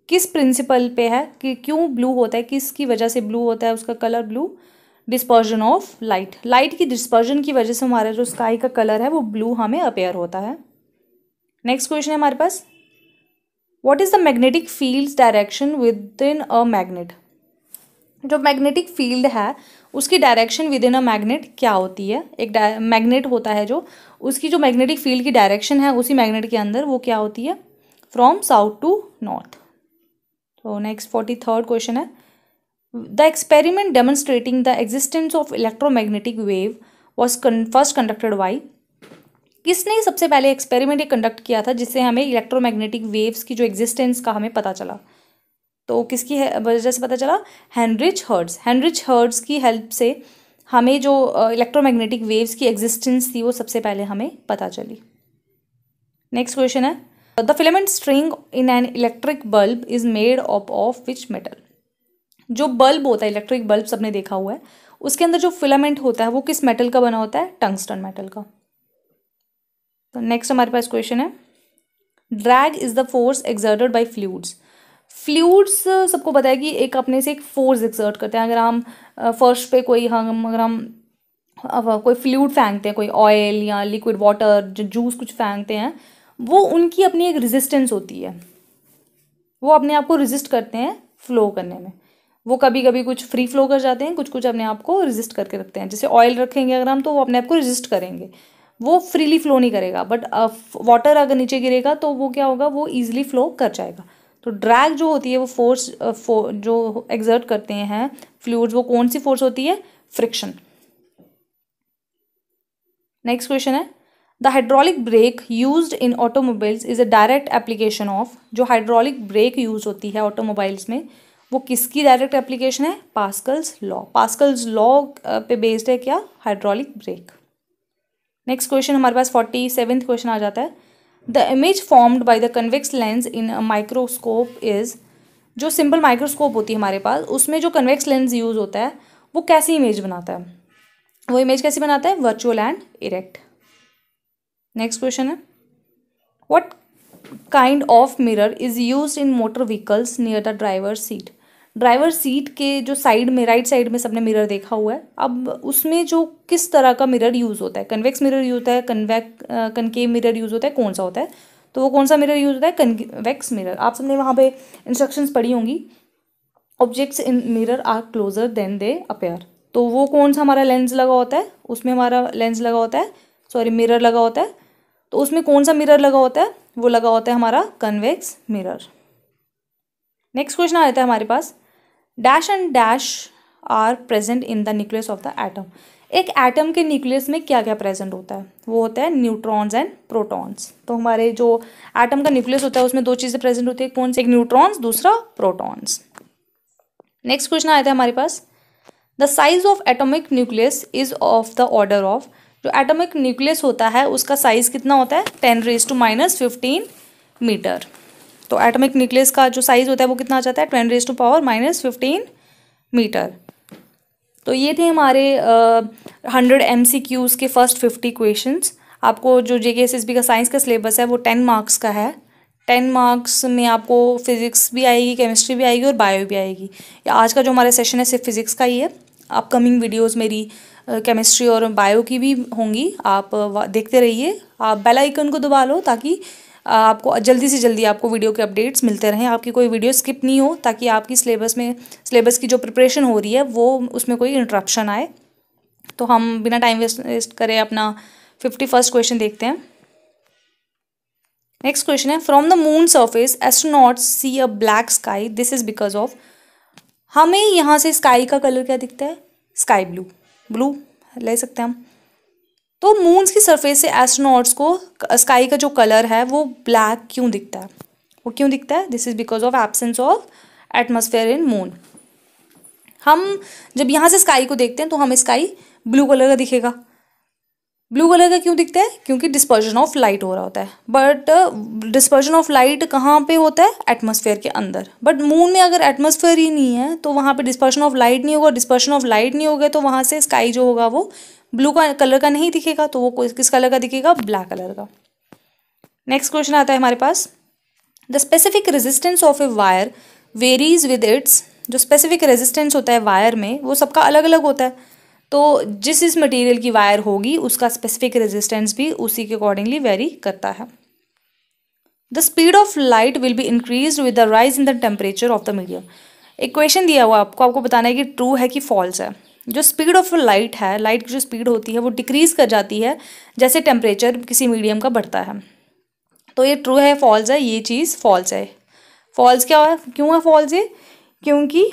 [SPEAKER 1] किस प्रिंसिपल पे है कि क्यों ब्लू होता है किसकी वजह से ब्लू होता है उसका colour blue dispersion of light light की डिस्पर्जन की वजह से हमारा जो स्काई का कलर है वो ब्लू हमें अपेयर होता है नेक्स्ट क्वेश्चन है हमारे पास what is the magnetic field direction within a magnet जो मैग्नेटिक फील्ड है उसकी direction within a magnet क्या होती है एक मैग्नेट होता है जो उसकी जो मैग्नेटिक फील्ड की डायरेक्शन है उसी मैग्नेट के अंदर वो क्या होती है फ्रॉम साउथ टू नॉर्थ तो नेक्स्ट फोर्टी थर्ड क्वेश्चन है the experiment demonstrating the existence of electromagnetic wave was first conducted by किसने सबसे पहले एक्सपेरिमेंट कंडक्ट किया था जिससे हमें इलेक्ट्रोमैग्नेटिक वेव्स की जो एग्जिस्टेंस का हमें पता चला तो किसकी वजह से पता चला हैनरिच हर्ड्स हैंनरिच हर्ड्स की हेल्प से हमें जो इलेक्ट्रोमैग्नेटिक वेव्स की एग्जिस्टेंस थी वो सबसे पहले हमें पता चली नेक्स्ट क्वेश्चन है the filament string in an electric bulb is made up of which metal जो बल्ब होता है इलेक्ट्रिक बल्ब सबने देखा हुआ है उसके अंदर जो फिलामेंट होता है वो किस मेटल का बना होता है टंगस्टन मेटल का तो नेक्स्ट हमारे पास क्वेश्चन है drag is the force exerted by fluids fluids सबको पता है कि एक अपने से एक फोर्स एक्सर्ट करते हैं अगर हम फर्श पे कोई हम अगर हम कोई फ्लूड फेंकते हैं कोई ऑयल या लिक्विड वाटर जूस कुछ फेंकते हैं वो उनकी अपनी एक रेजिस्टेंस होती है वो अपने आप को रेजिस्ट करते हैं फ्लो करने में वो कभी कभी कुछ फ्री फ्लो कर जाते हैं कुछ कुछ अपने आप को रिजिस्ट करके रखते हैं जैसे ऑयल रखेंगे अगर हम तो वो अपने आप को रिजिस्ट करेंगे वो फ्रीली फ्लो नहीं करेगा बट वाटर अगर नीचे गिरेगा तो वो क्या होगा वो ईजिली फ्लो कर जाएगा तो ड्रैग जो होती है वो फोर्स फो, जो एग्जर्ट करते हैं फ्लूड्स वो कौन सी फोर्स होती है फ्रिक्शन नेक्स्ट क्वेश्चन है the hydraulic brake use in automobiles is a direct application of जो हाइड्रोलिक ब्रेक यूज होती है ऑटोमोबाइल्स में वो किसकी डायरेक्ट एप्लीकेशन है पास्कल्स लॉ पास्कल्स लॉ पे बेस्ड है क्या हाइड्रोलिक ब्रेक नेक्स्ट क्वेश्चन हमारे पास फोर्टी सेवेंथ क्वेश्चन आ जाता है the image formed by the convex lens in microscope is जो सिंपल माइक्रोस्कोप होती है हमारे पास उसमें जो कन्वेक्स लेंस यूज़ होता है वो कैसी इमेज बनाता है वो इमेज कैसी बनाता है virtual and erect next question है what kind of mirror is use in motor vehicles near the driver seat driver seat के जो साइड में राइट साइड में सबने मिरर देखा हुआ है अब उसमें जो किस तरह का मिरर यूज़ होता है कन्वेक्स मिरर यूज़ होता है कन्वेक् कनकेव मिरर यूज़ होता है कौन सा होता है तो वो कौन सा मिरर यूज़ होता है कन्वेक्स मिरर आप सबने वहाँ पे इंस्ट्रक्शंस पढ़ी होंगी objects in mirror are closer than they appear तो वो कौन सा हमारा लेंस लगा होता है उसमें हमारा लेंस लगा होता है सॉरी मिरर लगा होता है तो उसमें कौन सा मिरर लगा होता है वो लगा होता है हमारा कन्वेक्स मिरर नेक्स्ट क्वेश्चन आ जाता है हमारे पास dash and dash are present in the nucleus of the atom एक एटम के न्यूक्लियस में क्या क्या प्रेजेंट होता है वो होता है न्यूट्रॉन्स एंड प्रोटॉन्स तो हमारे जो एटम का न्यूक्लियस होता है उसमें दो चीज़ें प्रेजेंट होती है कौन सी एक न्यूट्रॉन्स दूसरा प्रोटॉन्स नेक्स्ट क्वेश्चन आया था हमारे पास the size of atomic nucleus is of the order of जो एटॉमिक न्यूक्लियस होता है उसका साइज कितना होता है ten raise to minus fifteen metre तो एटमिक न्यूक्लियस का जो साइज़ होता है वो कितना आ जाता है twenty raise to power minus fifteen metre तो ये थे हमारे हंड्रेड एम सी क्यूज़ के फर्स्ट फिफ्टी क्वेश्चंस आपको जो J K S S B का साइंस का सिलेबस है वो टेन मार्क्स का है टेन मार्क्स में आपको फिज़िक्स भी आएगी केमिस्ट्री भी आएगी और बायो भी आएगी आज का जो हमारा सेशन है सिर्फ फिज़िक्स का ही है अपकमिंग वीडियोस मेरी केमिस्ट्री और बायो की भी होंगी आप देखते रहिए आप बेल आइकन को दबा लो ताकि आपको जल्दी से जल्दी आपको वीडियो के अपडेट्स मिलते रहें आपकी कोई वीडियो स्किप नहीं हो ताकि आपकी सिलेबस में सिलेबस की जो प्रिपरेशन हो रही है वो उसमें कोई इंटरप्शन आए तो हम बिना टाइम वेस्ट करें अपना फिफ्टी फर्स्ट क्वेश्चन देखते हैं नेक्स्ट क्वेश्चन है from the moon surface astronauts see a black sky this is because of हमें यहाँ से स्काई का कलर क्या दिखता है स्काई ब्लू ब्लू ले सकते हैं हम तो मून्स की सरफेस से एस्ट्रोनॉट्स को स्काई का जो कलर है वो ब्लैक क्यों दिखता है वो क्यों दिखता है this is because of absence of atmosphere in moon हम जब यहाँ से स्काई को देखते हैं तो हमें स्काई ब्लू कलर का दिखेगा ब्लू कलर का क्यों दिखता है क्योंकि डिस्पर्जन ऑफ लाइट हो रहा होता है बट डिस्पर्जन ऑफ लाइट कहाँ पे होता है एटमॉस्फेयर के अंदर बट मून में अगर एटमॉस्फेयर ही नहीं है तो वहाँ पे डिस्पर्जन ऑफ लाइट नहीं होगा डिस्पर्शन ऑफ लाइट नहीं होगा तो वहाँ से स्काई जो होगा वो ब्लू का कलर का नहीं दिखेगा तो वो किस कलर का दिखेगा ब्लैक कलर का नेक्स्ट क्वेश्चन आता है हमारे पास the specific resistance of a wire varies with its जो स्पेसिफिक रेजिस्टेंस होता है वायर में वो सबका अलग अलग होता है तो जिस इस मटेरियल की वायर होगी उसका स्पेसिफिक रेजिस्टेंस भी उसी के अकॉर्डिंगली वेरी करता है the speed of light will be increase with the rise in the temperature of the medium एक क्वेश्चन दिया हुआ आपको आपको बताना है कि ट्रू है कि फॉल्स है जो स्पीड ऑफ लाइट है लाइट की जो स्पीड होती है वो डिक्रीज़ कर जाती है जैसे टेम्परेचर किसी मीडियम का बढ़ता है तो ये ट्रू है फॉल्स है ये चीज़ फॉल्स है फॉल्स क्या है क्यों है फॉल्स ये क्योंकि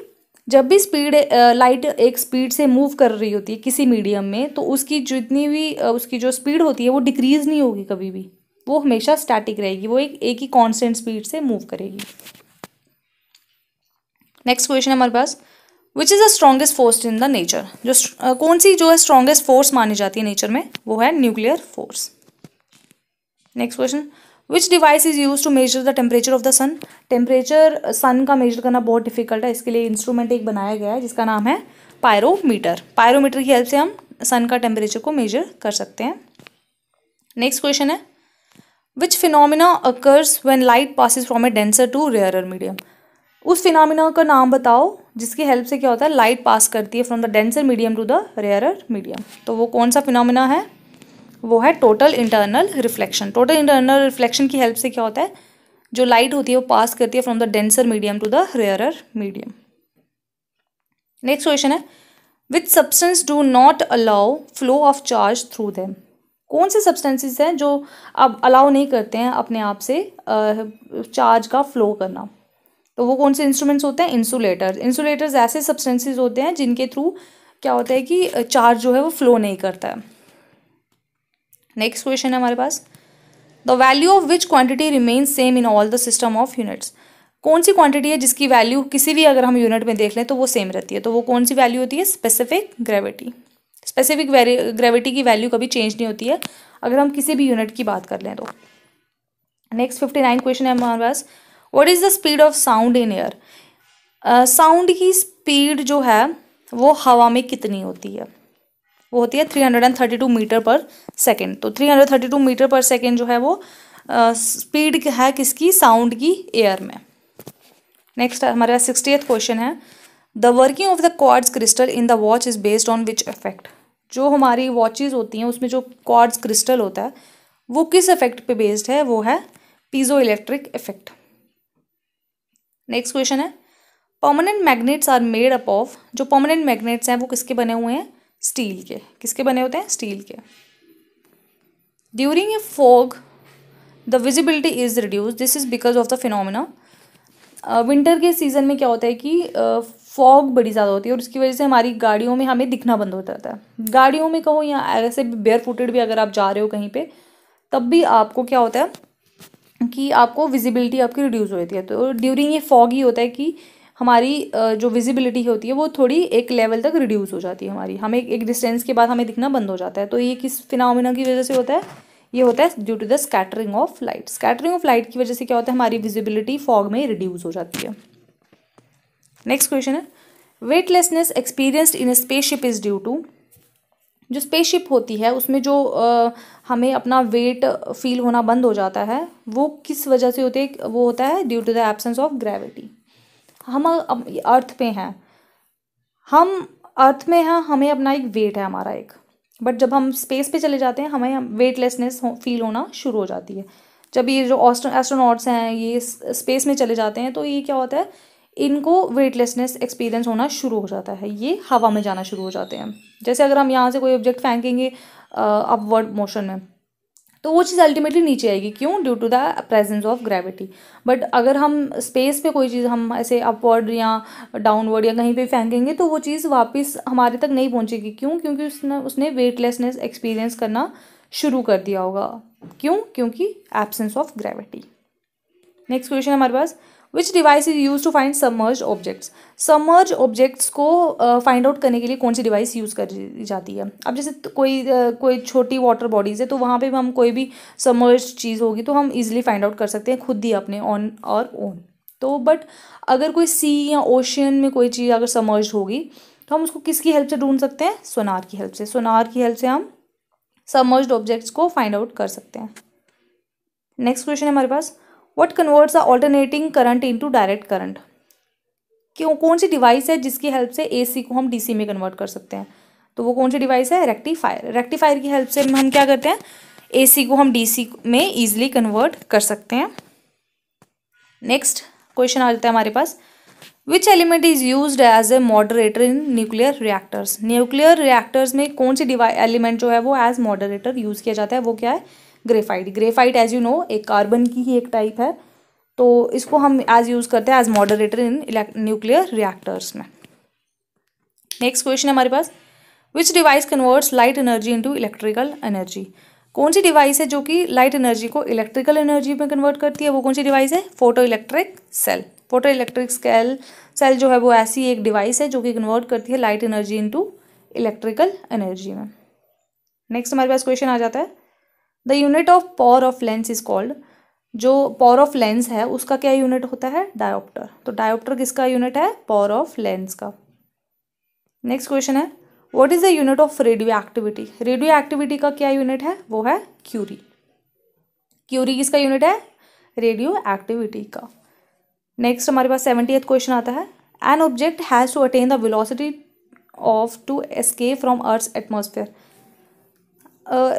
[SPEAKER 1] जब भी स्पीड लाइट एक स्पीड से मूव कर रही होती है किसी मीडियम में तो उसकी जितनी भी उसकी जो स्पीड होती है वो डिक्रीज़ नहीं होगी कभी भी वो हमेशा स्टैटिक रहेगी वो एक एक ही कांस्टेंट स्पीड से मूव करेगी नेक्स्ट क्वेश्चन हमारे पास which is the strongest force in the nature जो कौन सी जो है स्ट्रॉगेस्ट फोर्स मानी जाती है नेचर में वो है nuclear force next question which device is use to measure the temperature of the sun temperature sun का मेजर करना बहुत डिफिकल्ट है इसके लिए इंस्ट्रूमेंट एक बनाया गया है जिसका नाम है पायरोमीटर पायरोमीटर की हेल्प से हम सन का टेम्परेचर को मेजर कर सकते हैं नेक्स्ट क्वेश्चन है which phenomena occurs when light passes from a denser to rarer medium उस फिनोमिना का नाम बताओ जिसकी हेल्प से क्या होता है लाइट पास करती है from the denser medium to the rarer medium तो वो कौन सा फिनोमिना है वो है total internal reflection total internal reflection की हेल्प से क्या होता है जो लाइट होती है वो पास करती है from the denser medium to the rarer medium next question है which substance do not allow flow of charge through them कौन से सब्सटेंसेस हैं जो आप अलाउ नहीं करते हैं अपने आप से चार्ज का फ्लो करना तो वो कौन से इंस्ट्रूमेंट्स होते हैं इंसुलेटर्स इंसुलेटर्स ऐसे सब्सटेंसेस होते हैं जिनके थ्रू क्या होता है कि चार्ज जो है वो फ्लो नहीं करता है नेक्स्ट क्वेश्चन है हमारे पास the value of which quantity remains same in all the system of units कौन सी क्वांटिटी है जिसकी वैल्यू किसी भी अगर हम यूनिट में देख लें तो वो सेम रहती है तो वो कौन सी वैल्यू होती है स्पेसिफिक ग्रेविटी स्पेसिफिक ग्रेविटी की वैल्यू कभी चेंज नहीं होती है अगर हम किसी भी यूनिट की बात कर लें तो नेक्स्ट फिफ्टी नाइन क्वेश्चन है हमारे पास what is the speed of sound in air sound की स्पीड जो है वो हवा में कितनी होती है वो होती है three hundred and thirty two metre per second तो three hundred thirty two metre per second जो है वो स्पीड uh, है किसकी साउंड की एयर में नेक्स्ट हमारे पास सिक्सटी क्वेश्चन है the working of the quartz crystal in the watch is based on which effect जो हमारी वॉचेज होती हैं उसमें जो क्वार्ड्स क्रिस्टल होता है वो किस इफेक्ट पे बेस्ड है वो है piezoelectric effect next question है permanent magnets are made up of जो पर्मानेंट मैग्नेट्स हैं वो किसके बने हुए हैं स्टील के किसके बने होते हैं स्टील के during a fog the visibility is reduce this is because of the phenomena winter के सीजन में क्या होता है कि फॉग uh, बड़ी ज़्यादा होती है और उसकी वजह से हमारी गाड़ियों में हमें दिखना बंद हो जाता है गाड़ियों में कहो या ऐसे बेयर फुटेड भी अगर आप जा रहे हो कहीं पे तब भी आपको क्या होता है कि आपको विजिबिलिटी आपकी रिड्यूस हो जाती है तो ड्यूरिंग ये फॉग ही होता है कि हमारी जो विजिबिलिटी होती है वो थोड़ी एक लेवल तक रिड्यूस हो जाती है हमारी हमें एक डिस्टेंस के बाद हमें दिखना बंद हो जाता है तो ये किस फिनोमिना की वजह से होता है ये होता है due to the scattering of light scattering of light की वजह से क्या होता है हमारी विजिबिलिटी फॉग में रिड्यूस हो जाती है नेक्स्ट क्वेश्चन है weightlessness experienced in spaceship is due to जो स्पेसशिप होती है उसमें जो आ, हमें अपना वेट फील होना बंद हो जाता है वो किस वजह से होते वो होता है due to the absence of gravity हम अर्थ पे हैं हम अर्थ में हैं हमें अपना एक वेट है हमारा एक बट जब हम स्पेस पे चले जाते हैं हमें वेटलेसनेस फील होना शुरू हो जाती है जब ये जो एस्ट्रोनॉट्स हैं ये स्पेस में चले जाते हैं तो ये क्या होता है इनको वेटलेसनेस एक्सपीरियंस होना शुरू हो जाता है ये हवा में जाना शुरू हो जाते हैं जैसे अगर हम यहाँ से कोई ऑब्जेक्ट फेंकेंगे अपवर्ड मोशन में तो वो चीज़ अल्टीमेटली नीचे आएगी क्यों due to the presence of gravity but अगर हम स्पेस पे कोई चीज़ हम ऐसे अपवर्ड या डाउनवर्ड या कहीं पे फेंकेंगे तो वो चीज़ वापस हमारे तक नहीं पहुंचेगी क्यों क्योंकि उसने उसने वेटलेसनेस एक्सपीरियंस करना शुरू कर दिया होगा क्यों क्योंकि absence of gravity next question हमारे पास which device is use to find submerged objects submerged objects को फाइंड uh, आउट करने के लिए कौन सी डिवाइस यूज़ करी जाती है अब जैसे तो कोई uh, कोई छोटी वाटर बॉडीज़ है तो वहाँ पे हम कोई भी समर्ज चीज़ होगी तो हम इजिली फाइंड आउट कर सकते हैं खुद ही अपने ऑन और ओन तो बट अगर कोई सी या ओशियन में कोई चीज़ अगर समर्ज होगी तो हम उसको किसकी हेल्प से ढूंढ सकते हैं सोनार की हेल्प से सोनार की हेल्प से हम समर्ज ऑब्जेक्ट्स को फाइंड आउट कर सकते हैं नेक्स्ट क्वेश्चन है हमारे पास what converts a alternating current into direct current क्यों कौन सी डिवाइस है जिसकी हेल्प से एसी को हम डीसी में कन्वर्ट कर सकते हैं तो वो कौन सी डिवाइस है रेक्टिफायर रेक्टिफायर की हेल्प से हम क्या करते हैं सी को हम सी में ईजिली कन्वर्ट कर सकते हैं नेक्स्ट क्वेश्चन आ जाता है हमारे पास which element is use as a moderator in nuclear reactors nuclear reactors में कौन सी एलिमेंट जो है वो एज मॉडरेटर यूज़ किया जाता है वो क्या है graphite graphite as you know एक कार्बन की ही एक टाइप है तो इसको हम आज यूज़ करते हैं as moderator in nuclear reactors में नेक्स्ट क्वेश्चन हमारे पास which device converts light energy into electrical energy कौन सी डिवाइस है जो कि लाइट एनर्जी को इलेक्ट्रिकल एनर्जी में कन्वर्ट करती है वो कौन सी डिवाइस है photoelectric cell photoelectric cell cell जो है वो ऐसी एक डिवाइस है जो कि कन्वर्ट करती है light energy into electrical energy में नेक्स्ट हमारे पास क्वेश्चन आ जाता है the unit of power of lens is called जो पॉर ऑफ लेंस है उसका क्या यूनिट होता है डायोप्टर तो डायोप्टर किसका यूनिट है पॉर ऑफ लेंस का नेक्स्ट क्वेश्चन है what is the unit of radioactivity radioactivity का क्या यूनिट है वो है क्यूरी क्यूरी किसका यूनिट है रेडियो एक्टिविटी का नेक्स्ट हमारे पास सेवेंटी क्वेश्चन आता है an object has to attain the velocity of to escape from earth atmosphere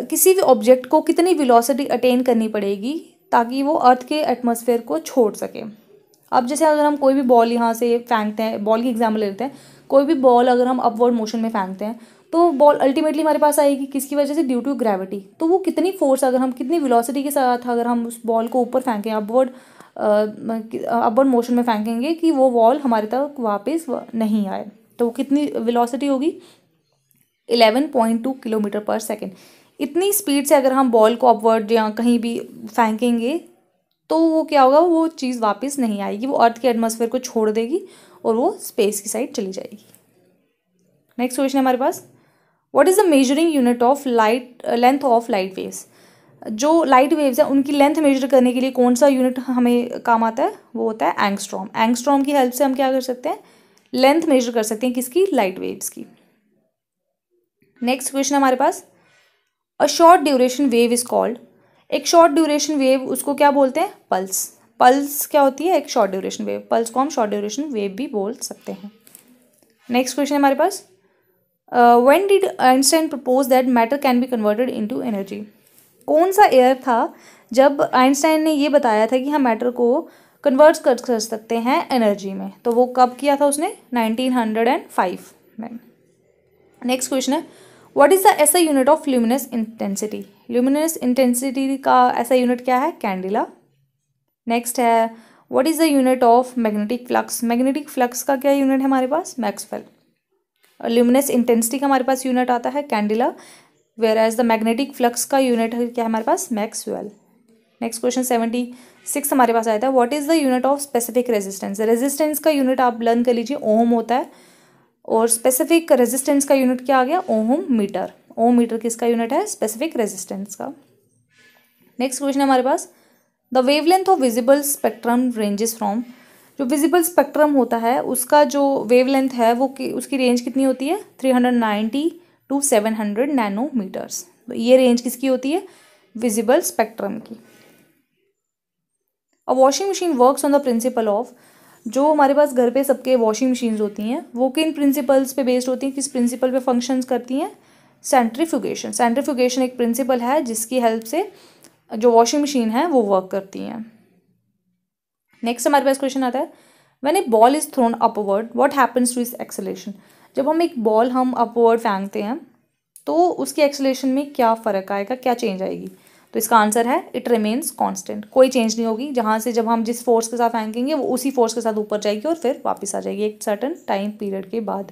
[SPEAKER 1] किसी भी ऑब्जेक्ट को कितनी विलोसिटी अटेन करनी पड़ेगी ताकि वो अर्थ के एटमोसफेयर को छोड़ सके अब जैसे अगर हम कोई भी बॉल यहाँ से फेंकते हैं बॉल की एग्जाम्पल लेते हैं कोई भी बॉल अगर हम अपवर्ड मोशन में फेंकते हैं तो बॉल अल्टीमेटली हमारे पास आएगी किसकी वजह से ड्यू टू ग्रेविटी तो वो कितनी फोर्स अगर हम कितनी विलोसिटी के साथ अगर हम उस बॉल को ऊपर फेंकें अपवर्ड अपवर्ड मोशन में फेंकेंगे कि वो बॉल हमारे तक वापस नहीं आए तो वो कितनी विलोसिटी होगी eleven point two kilometre per second इतनी स्पीड से अगर हम बॉल को अपवर्ड या कहीं भी फेंकेंगे तो वो क्या होगा वो चीज़ वापस नहीं आएगी वो अर्थ के एटमोसफेयर को छोड़ देगी और वो स्पेस की साइड चली जाएगी नेक्स्ट क्वेश्चन हमारे पास what is the measuring unit of light length of light waves जो लाइट वेव्स हैं उनकी लेंथ मेजर करने के लिए कौन सा यूनिट हमें काम आता है वो होता है एंगस्ट्रॉम एंगस्ट्रॉम की हेल्प से हम क्या कर सकते हैं लेंथ मेजर कर सकते हैं किसकी लाइट वेव्स की नेक्स्ट क्वेश्चन हमारे पास a short duration wave is called एक शॉर्ट ड्यूरेशन वेव उसको क्या बोलते हैं पल्स पल्स क्या होती है एक शॉर्ट ड्यूरेशन वेव पल्स को हम शॉर्ट ड्यूरेशन वेव भी बोल सकते हैं नेक्स्ट क्वेश्चन हमारे पास when did Einstein propose that matter can be converted into energy कौन सा एयर था जब आइंस्टाइन ने ये बताया था कि हम मैटर को कन्वर्ट कर, सकते हैं एनर्जी में तो वो कब किया था उसने फाइव में नेक्स्ट क्वेश्चन है what is the SI unit of luminous intensity luminous intensity का ऐसा यूनिट क्या है कैंडिला नेक्स्ट है what is the unit of magnetic flux magnetic flux का क्या यूनिट है हमारे पास मैक्सवेल और ल्यूमिनस इंटेंसिटी का हमारे पास यूनिट आता है candela whereas the magnetic flux का यूनिट क्या है हमारे पास maxwell next question seventy six हमारे पास आया था what is the unit of specific resistance resistance का यूनिट आप लर्न कर लीजिए ओम होता है और स्पेसिफिक रेजिस्टेंस का यूनिट क्या आ गया ओम मीटर ओम मीटर किसका यूनिट है स्पेसिफिक रेजिस्टेंस का नेक्स्ट क्वेश्चन हमारे पास the wavelength of visible spectrum ranges from जो विजिबल स्पेक्ट्रम होता है उसका जो वेवलेंथ है वो कि, उसकी रेंज कितनी होती है three hundred ninety to seven hundred nanometres ये रेंज किसकी होती है विजिबल स्पेक्ट्रम की a washing machine works on the principle of जो हमारे पास घर पे सबके वॉशिंग मशीन्स होती हैं वो किन प्रिंसिपल्स पे बेस्ड होती हैं किस प्रिंसिपल पे फंक्शंस करती हैं सेंट्रीफ्यूगेशन सेंट्रीफ्यूगेशन एक प्रिंसिपल है जिसकी हेल्प से जो वॉशिंग मशीन है वो वर्क करती हैं नेक्स्ट हमारे पास क्वेश्चन आता है when a ball is thrown upward what happens to its acceleration जब हम एक बॉल हम अपवर्ड फेंकते हैं तो उसकी एक्सलेशन में क्या फ़र्क आएगा क्या चेंज आएगी तो इसका आंसर है इट रिमेन्स कॉन्स्टेंट कोई चेंज नहीं होगी जहाँ से जब हम जिस फोर्स के साथ फेंकेंगे वो उसी फोर्स के साथ ऊपर जाएगी और फिर वापस आ जाएगी एक सर्टन टाइम पीरियड के बाद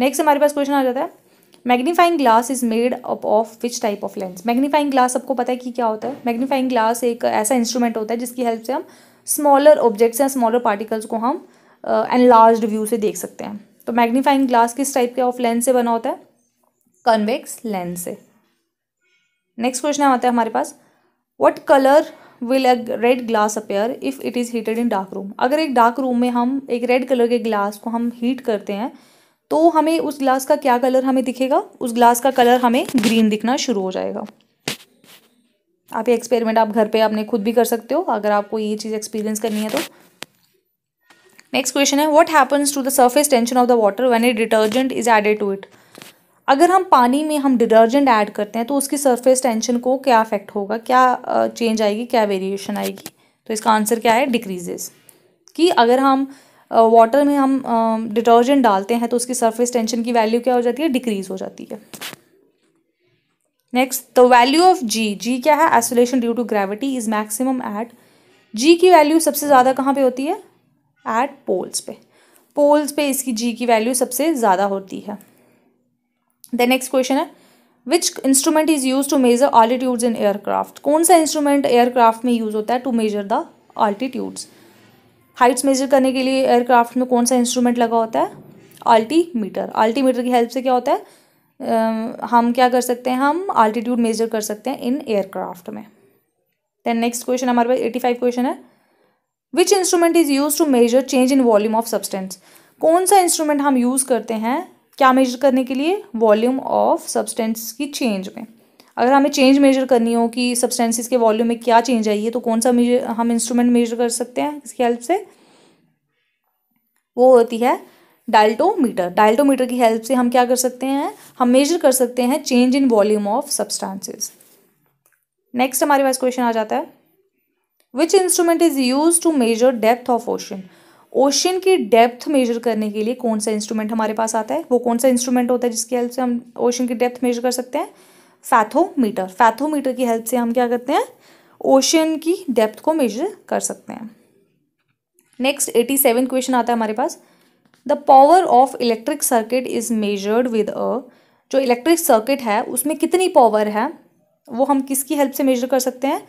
[SPEAKER 1] नेक्स्ट हमारे पास क्वेश्चन आ जाता है magnifying glass is made up of which type of lens magnifying glass आपको पता है कि क्या होता है मैग्नीफाइंग ग्लास एक ऐसा इंस्ट्रूमेंट होता है जिसकी हेल्प से हम स्मॉलर ऑब्जेक्ट्स या स्मॉलर पार्टिकल्स को हम एनलार्ज uh, व्यू से देख सकते हैं तो मैग्नीफाइंग ग्लास किस टाइप के ऑफ लेंस से बना होता है कन्वेक्स लेंस से नेक्स्ट क्वेश्चन आता है हमारे पास what colour will a red glass appear if it is heated in dark room अगर एक डार्क रूम में हम एक रेड कलर के ग्लास को हम हीट करते हैं तो हमें उस ग्लास का क्या कलर हमें दिखेगा उस ग्लास का कलर हमें ग्रीन दिखना शुरू हो जाएगा आप ये एक्सपेरिमेंट आप घर पे आपने खुद भी कर सकते हो अगर आपको ये चीज़ एक्सपीरियंस करनी है तो नेक्स्ट क्वेश्चन है what happens to the surface tension of the water when a detergent is added to it अगर हम पानी में हम डिटर्जेंट ऐड करते हैं तो उसकी सरफेस टेंशन को क्या अफेक्ट होगा क्या चेंज आएगी क्या वेरिएशन आएगी तो इसका आंसर क्या है डिक्रीजेस कि अगर हम वाटर में हम डिटर्जेंट डालते हैं तो उसकी सरफेस टेंशन की वैल्यू क्या हो जाती है डिक्रीज हो जाती है next the value of g g क्या है acceleration due to gravity is maximum at g की वैल्यू सबसे ज़्यादा कहाँ पे होती है एट पोल्स पे पोल्स पे इसकी जी की वैल्यू सबसे ज़्यादा होती है द नेक्स्ट क्वेश्चन है which instrument is use to measure altitudes in aircraft कौन सा इंस्ट्रूमेंट एयरक्राफ्ट में यूज होता है to measure the altitudes heights measure करने के लिए एयरक्राफ्ट में कौन सा इंस्ट्रूमेंट लगा होता है आल्टीमीटर आल्टीमीटर की हेल्प से क्या होता है uh, हम क्या कर सकते हैं हम आल्टीट्यूड मेजर कर सकते हैं इन एयरक्राफ्ट में देन नेक्स्ट क्वेश्चन हमारे पास एटी फाइव क्वेश्चन है which instrument is use to measure change in volume of substance कौन सा इंस्ट्रूमेंट हम यूज़ करते हैं क्या मेजर करने के लिए वॉल्यूम ऑफ सब्सटेंस की चेंज में अगर हमें चेंज मेजर करनी हो कि सब्सटेंसेस के वॉल्यूम में क्या चेंज आई है तो कौन सा मेजर हम इंस्ट्रूमेंट मेजर कर सकते हैं इसकी हेल्प से वो होती है डाइल्टोमीटर डाल्टोमीटर की हेल्प से हम क्या कर सकते हैं हम मेजर कर सकते हैं change in volume of substances next हमारे पास क्वेश्चन आ जाता है which instrument is use to measure depth of ocean ocean की डेप्थ मेजर करने के लिए कौन सा इंस्ट्रूमेंट हमारे पास आता है वो कौन सा इंस्ट्रूमेंट होता है जिसकी हेल्प से हम ओशन की डेप्थ मेजर कर सकते हैं फैथोमीटर फैथोमीटर की हेल्प से हम क्या करते हैं ओशन की डेप्थ को मेजर कर सकते हैं नेक्स्ट एटी सेवन क्वेश्चन आता है हमारे पास the power of electric circuit is measured with a जो इलेक्ट्रिक सर्किट है उसमें कितनी पावर है वो हम किसकी हेल्प से मेजर कर सकते हैं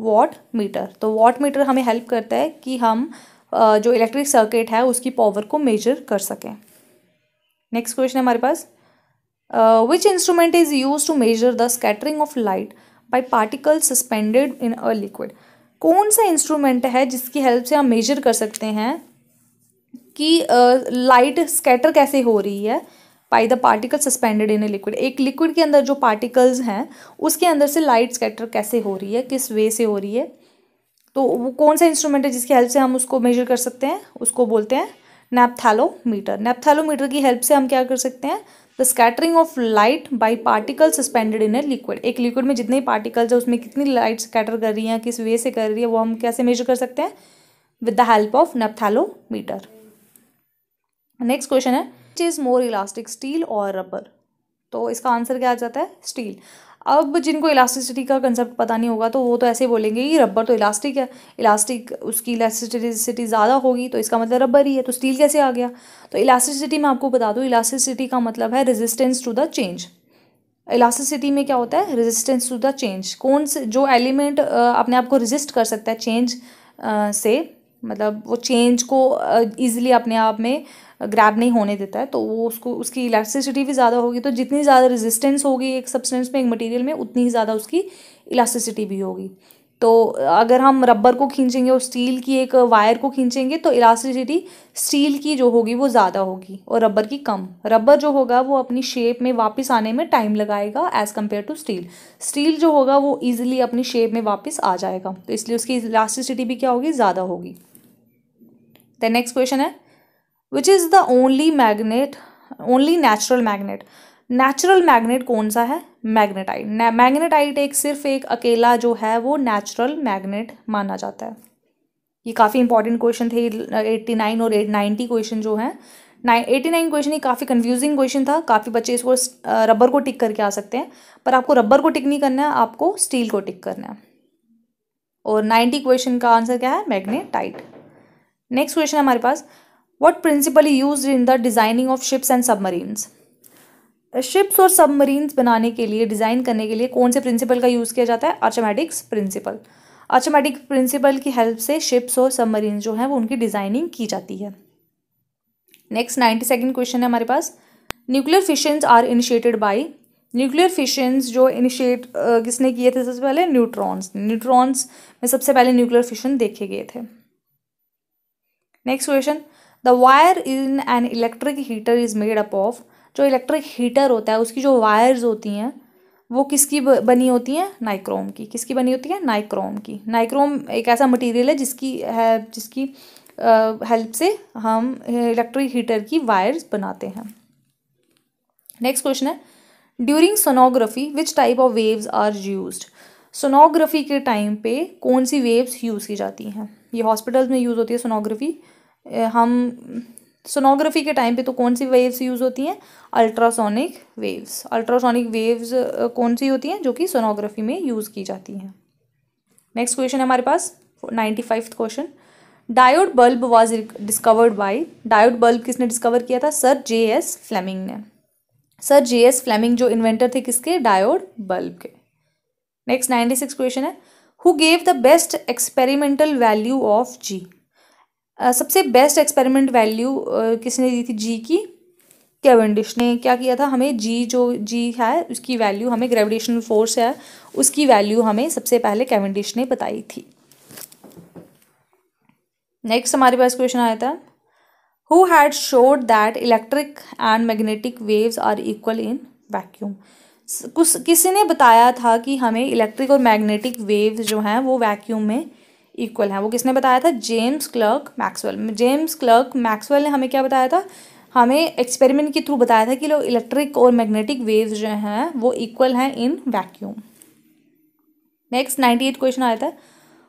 [SPEAKER 1] वॉट मीटर तो वॉट मीटर हमें हेल्प करता है कि हम जो इलेक्ट्रिक सर्किट है उसकी पावर को मेजर कर सकें नेक्स्ट क्वेश्चन हमारे पास which instrument is use to measure the scattering of light by particle suspended in a liquid कौन सा इंस्ट्रूमेंट है जिसकी हेल्प से हम मेजर कर सकते हैं कि लाइट uh, स्कैटर कैसे हो रही है by the particle suspended in a liquid एक लिक्विड के अंदर जो पार्टिकल्स हैं उसके अंदर से लाइट स्कैटर कैसे हो रही है किस वे से हो रही है तो वो कौन सा इंस्ट्रूमेंट है जिसकी हेल्प से हम उसको मेजर कर सकते हैं उसको बोलते हैं नेपथैलोमीटर नेपथैलोमीटर की हेल्प से हम क्या कर सकते हैं the scattering of light by particle suspended in a liquid एक लिक्विड में जितने पार्टिकल्स है उसमें कितनी लाइट स्कैटर कर रही है किस वे से कर रही है वो हम कैसे मेजर कर सकते हैं with the help of nephelometer next question है इज मोर इलास्टिक स्टील और रबर तो इसका आंसर क्या आ जाता है स्टील अब जिनको इलास्टिसिटी का कंसेप्ट पता नहीं होगा तो वो तो ऐसे ही बोलेंगे कि रबर तो इलास्टिक है इलास्टिक उसकी इलास्टिसिटी ज़्यादा होगी तो इसका मतलब रबर ही है तो स्टील कैसे आ गया तो इलास्टिसिटी मैं आपको बता दूँ इलास्टिसिटी का मतलब है resistance to the change elasticity में क्या होता है रेजिस्टेंस टू द चेंज कौन से जो एलिमेंट अपने आप को रेजिस्ट कर सकता है चेंज से मतलब वो चेंज को ईजिली अपने आप में ग्रैब नहीं होने देता है तो वो उसको उसकी इलास्टिसिटी भी ज़्यादा होगी तो जितनी ज़्यादा रेजिस्टेंस होगी एक सब्सटेंस में एक मटेरियल में उतनी ही ज़्यादा उसकी इलास्टिसिटी भी होगी तो अगर हम रबर को खींचेंगे और स्टील की एक वायर को खींचेंगे तो इलास्टिसिटी स्टील की जो होगी वो ज़्यादा होगी और रबर की कम रबर जो होगा वो अपनी शेप में वापस आने में टाइम लगाएगा as compare to steel steel जो होगा वो ईजिली अपनी शेप में वापस आ जाएगा तो इसलिए उसकी इलास्टिसिटी भी क्या होगी ज़्यादा होगी द नेक्स्ट क्वेश्चन है which is the only magnet only natural magnet natural magnet कौन सा है मैग्नेटाइट मैग्नेटाइट एक सिर्फ एक अकेला जो है वो नेचुरल मैग्नेट माना जाता है ये काफ़ी इंपॉर्टेंट क्वेश्चन थे एट्टी नाइन और एट नाइन्टी क्वेश्चन जो है नाइन एटी नाइन क्वेश्चन ये काफ़ी कन्फ्यूजिंग क्वेश्चन था काफ़ी बच्चे इसको रबर को टिक करके आ सकते हैं पर आपको रबर को टिक नहीं करना है आपको स्टील को टिक करना है और नाइन्टी क्वेश्चन का आंसर क्या है मैग्नेटाइट नेक्स्ट क्वेश्चन हमारे पास what principle use in the designing of ships and and ships और सबमरीन्स बनाने के लिए डिज़ाइन करने के लिए कौन से प्रिंसिपल का यूज़ किया जाता है आर्चोमेटिक्स प्रिंसिपल आर्चोमेटिक प्रिंसिपल की हेल्प से शिप्स और सबमरीन जो हैं वो उनकी डिज़ाइनिंग की जाती है नेक्स्ट नाइन्टी सेकेंड क्वेश्चन है हमारे पास nuclear fissions are initiated by nuclear fissions जो इनिशिएट किसने किए थे सबसे पहले न्यूट्रॉन्स न्यूट्रॉन्स में सबसे पहले न्यूक्लियर फिशन देखे गए थे next question the wire in an electric heater is made up of जो इलेक्ट्रिक हीटर होता है उसकी जो वायर्स होती हैं वो किसकी बनी होती हैं नाइक्रोम की किसकी बनी होती है नाइक्रोम की नाइक्रोम एक ऐसा मटेरियल है जिसकी है जिसकी हेल्प से हम इलेक्ट्रिक हीटर की वायर्स बनाते हैं नेक्स्ट क्वेश्चन है during sonography which type of waves are use sonography के टाइम पे कौन सी वेव्स यूज़ की जाती हैं ये हॉस्पिटल्स में यूज़ होती है सोनोग्राफी हम सोनोग्राफी के टाइम पे तो कौन सी वेव्स यूज़ होती हैं अल्ट्रासोनिक वेव्स अल्ट्रासोनिक वेव्स कौन सी होती हैं जो कि सोनोग्राफी में यूज़ की जाती हैं नेक्स्ट क्वेश्चन है हमारे पास ninety five question diode bulb was discovered by diode bulb किसने डिस्कवर किया था सर जे एस फ्लेमिंग ने सर जे एस फ्लेमिंग जो इन्वेंटर थे किसके डायोड बल्ब के नेक्स्ट नाइन्टी सिक्स क्वेश्चन है who gave the best experimental value of G सबसे बेस्ट एक्सपेरिमेंट वैल्यू किसने दी थी जी की कैवेंडिश ने क्या किया था हमें जी जो जी है उसकी वैल्यू हमें ग्रेविटेशनल फोर्स है उसकी वैल्यू हमें सबसे पहले कैवेंडिश ने बताई थी नेक्स्ट हमारे पास क्वेश्चन आया था who had showed that electric and magnetic waves are equal in vacuum कुछ किसी ने बताया था कि हमें इलेक्ट्रिक और मैग्नेटिक वेव्स जो हैं वो वैक्यूम में इक्वल हैं वो किसने बताया था James Clerk Maxwell James Clerk Maxwell ने हमें क्या बताया था हमें एक्सपेरिमेंट के थ्रू बताया था कि लोग इलेक्ट्रिक और मैग्नेटिक वेव्स जो हैं वो इक्वल हैं in vacuum next ninety eight question आया था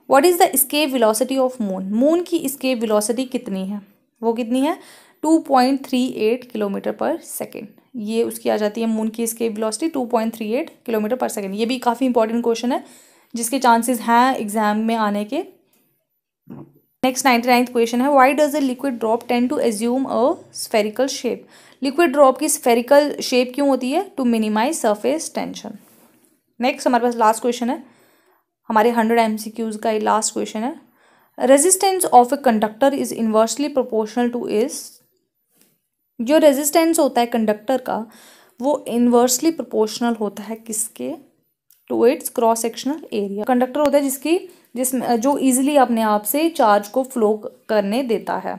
[SPEAKER 1] what is the escape velocity of moon moon की स्केप विलोसिटी कितनी है वो कितनी है two point three eight kilometre per second ये उसकी आ जाती है मून की escape velocity two point three eight kilometre per second ये भी काफ़ी इंपॉर्टेंट क्वेश्चन है जिसके चांसेस हैं एग्जाम में आने के नेक्स्ट नाइन्टी नाइन्थ क्वेश्चन है why does a liquid drop tend to assume a spherical shape liquid drop की स्फेरिकल शेप क्यों होती है to minimise surface tension next हमारे पास लास्ट क्वेश्चन है हमारे हंड्रेड एम सी क्यूज का ये लास्ट क्वेश्चन है resistance of a conductor is inversely proportional to is जो रेजिस्टेंस होता है कंडक्टर का वो इन्वर्सली प्रोपोर्शनल होता है किसके to its cross sectional area conductor होता है जिसकी जिसमें जो ईज़िली अपने आप से चार्ज को फ्लो करने देता है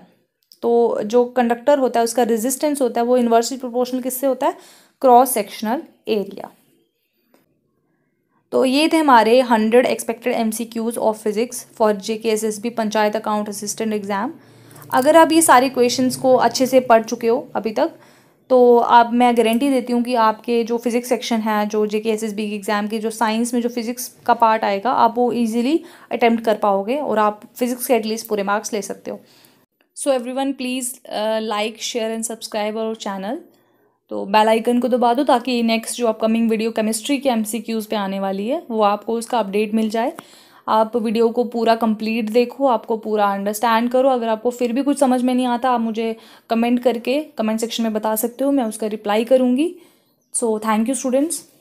[SPEAKER 1] तो जो कंडक्टर होता है उसका रेजिस्टेंस होता है वो इन्वर्सली प्रोपोर्शनल किससे होता है क्रॉस सेक्शनल एरिया तो ये थे हमारे hundred expected M C Qs of physics for J K S S B panchayat account assistant exam अगर आप ये सारे क्वेश्चंस को अच्छे से पढ़ चुके हो अभी तक तो अब मैं गारंटी देती हूँ कि आपके जो फिज़िक्स सेक्शन है जो J K S S B के एग्ज़ाम के जो साइंस में जो फिज़िक्स का पार्ट आएगा आप वो ईजिली अटैम्प्ट कर पाओगे और आप फिज़िक्स के एटलीस्ट पूरे मार्क्स ले सकते हो so everyone please like share and subscribe और चैनल तो बेल आइकन को दबा दो ताकि नेक्स्ट जो अपकमिंग वीडियो केमिस्ट्री के एमसीक्यूज़ पर आने वाली है वो आपको उसका अपडेट मिल जाए आप वीडियो को पूरा कंप्लीट देखो आपको पूरा अंडरस्टैंड करो अगर आपको फिर भी कुछ समझ में नहीं आता आप मुझे कमेंट करके कमेंट सेक्शन में बता सकते हो मैं उसका रिप्लाई करूँगी सो थैंक यू स्टूडेंट्स